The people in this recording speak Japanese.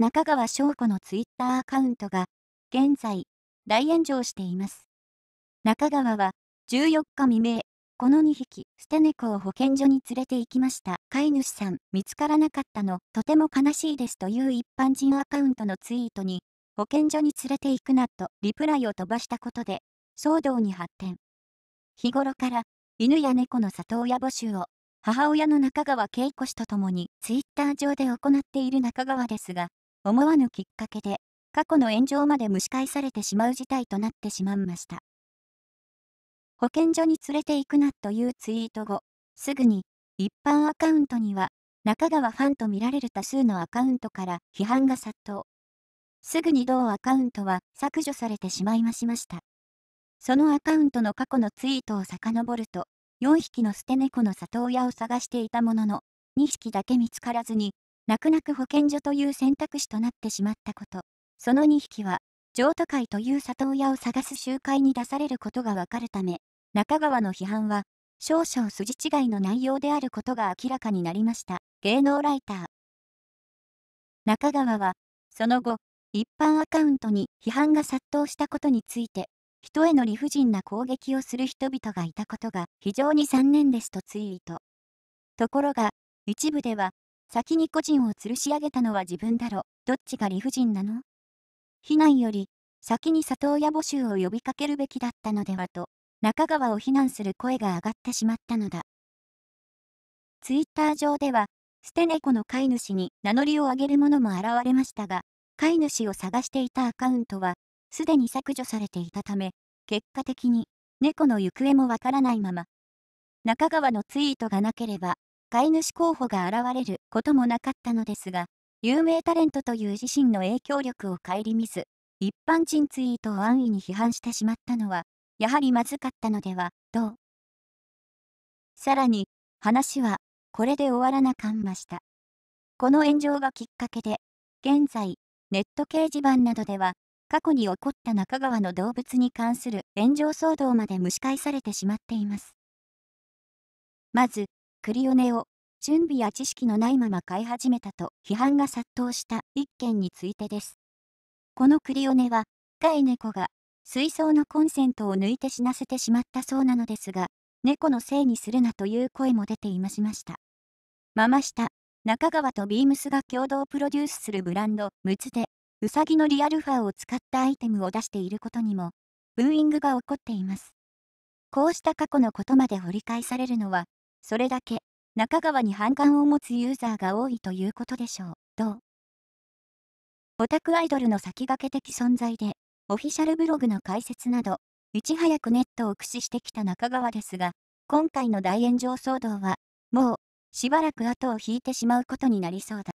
中川翔子のツイッターアカウントが、現在、大炎上しています。中川は、14日未明、この2匹、捨て猫を保健所に連れて行きました。飼い主さん、見つからなかったの、とても悲しいですという一般人アカウントのツイートに、保健所に連れて行くなとリプライを飛ばしたことで、騒動に発展。日頃から、犬や猫の里親募集を、母親の中川恵子氏と共にツイッター上で行っている中川ですが、思わぬきっかけで過去の炎上まで蒸し返されてしまう事態となってしまいました。保健所に連れて行くなというツイート後、すぐに一般アカウントには中川ファンと見られる多数のアカウントから批判が殺到。すぐに同アカウントは削除されてしまいましました。そのアカウントの過去のツイートを遡ると、4匹の捨て猫の里親を探していたものの、2匹だけ見つからずに泣く泣く保健所という選択肢となってしまったこと。その2匹は、譲渡会という里親を探す集会に出されることがわかるため、中川の批判は、少々筋違いの内容であることが明らかになりました。芸能ライター。中川は、その後、一般アカウントに批判が殺到したことについて、人への理不尽な攻撃をする人々がいたことが非常に残念ですとツイート。ところが、一部では、先に個人を吊るし上げたのは自分だろ、どっちが理不尽なの避難より、先に里親募集を呼びかけるべきだったのではと、中川を非難する声が上がってしまったのだ。ツイッター上では、捨て猫の飼い主に名乗りを上げる者も現れましたが、飼い主を探していたアカウントは、すでに削除されていたため、結果的に、猫の行方もわからないまま、中川のツイートがなければ、飼い主候補が現れることもなかったのですが、有名タレントという自身の影響力を顧みず、一般人ツイートを安易に批判してしまったのは、やはりまずかったのでは、と。さらに、話は、これで終わらなかんました。この炎上がきっかけで、現在、ネット掲示板などでは、過去に起こった中川の動物に関する炎上騒動まで蒸し返されてしまっています。まず、クリオネを準備や知識のないまま買い始めたと批判が殺到した一件についてです。このクリオネは、飼い猫が水槽のコンセントを抜いて死なせてしまったそうなのですが、猫のせいにするなという声も出ていましました。ママ下、中川とビームスが共同プロデュースするブランド、ムツで、ウサギのリアルファーを使ったアイテムを出していることにも、ブーイングが起こっています。こうした過去のことまで掘り返されるのは、それだけ中川に反感を持つユーザーが多いということでしょう。どうオタクアイドルの先駆け的存在で、オフィシャルブログの解説など、いち早くネットを駆使してきた中川ですが、今回の大炎上騒動は、もう、しばらく後を引いてしまうことになりそうだ。